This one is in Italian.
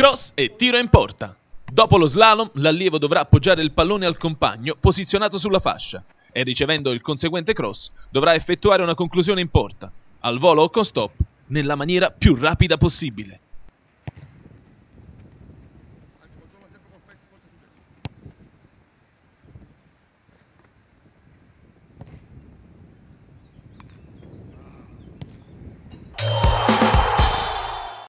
cross e tiro in porta. Dopo lo slalom, l'allievo dovrà appoggiare il pallone al compagno posizionato sulla fascia e ricevendo il conseguente cross dovrà effettuare una conclusione in porta, al volo o con stop, nella maniera più rapida possibile.